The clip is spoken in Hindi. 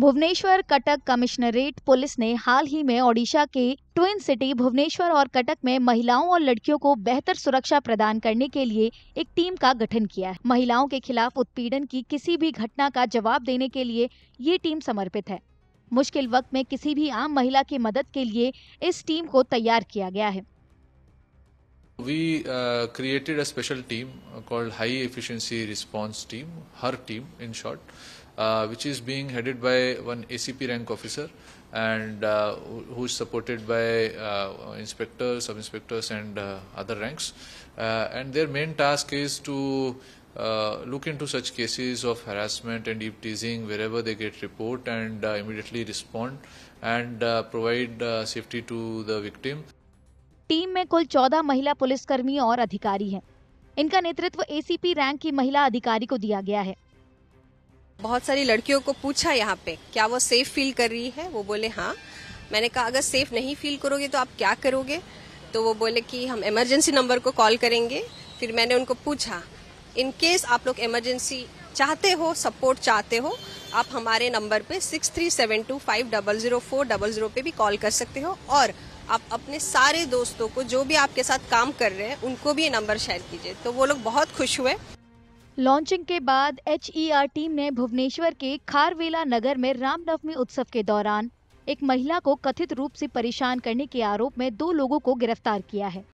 भुवनेश्वर कटक कमिश्नरेट पुलिस ने हाल ही में ओडिशा के ट्विन सिटी भुवनेश्वर और कटक में महिलाओं और लड़कियों को बेहतर सुरक्षा प्रदान करने के लिए एक टीम का गठन किया है महिलाओं के खिलाफ उत्पीड़न की किसी भी घटना का जवाब देने के लिए ये टीम समर्पित है मुश्किल वक्त में किसी भी आम महिला की मदद के लिए इस टीम को तैयार किया गया है We uh, created a special team uh, called High Efficiency Response Team, HER team in short, uh, which is being headed by one ACP rank officer and uh, who is supported by uh, inspectors, sub-inspectors and uh, other ranks. and their main task is to look into such cases of harassment and deep teasing wherever they get report and immediately respond and provide safety to the victim. Team में कुल चौदह महिला पुलिसकर्मी और अधिकारी हैं इनका नेतृत्व एसीपी रैंक की महिला अधिकारी को दिया गया है बहुत सारी लड़कियों को पूछा यहाँ पे क्या वो सेफ फील कर रही है वो बोले हाँ मैंने कहा अगर सेफ नहीं फील करोगे तो आप क्या करोगे तो वो बोले कि हम इमरजेंसी नंबर को कॉल करेंगे फिर मैंने उनको पूछा इन केस आप लोग इमरजेंसी चाहते हो सपोर्ट चाहते हो आप हमारे नंबर पे six three seven two five double zero four double zero पे भी कॉल कर सकते हो और आप अपने सारे दोस्तों को जो भी आपके साथ काम कर रहे हैं उनको भी ये नंबर शेयर कीजिए तो वो लोग बहुत खुश हुए लॉन्चिंग के बाद एच टीम e ने भुवनेश्वर के खारवेला नगर में रामनवमी उत्सव के दौरान एक महिला को कथित रूप से परेशान करने के आरोप में दो लोगों को गिरफ्तार किया है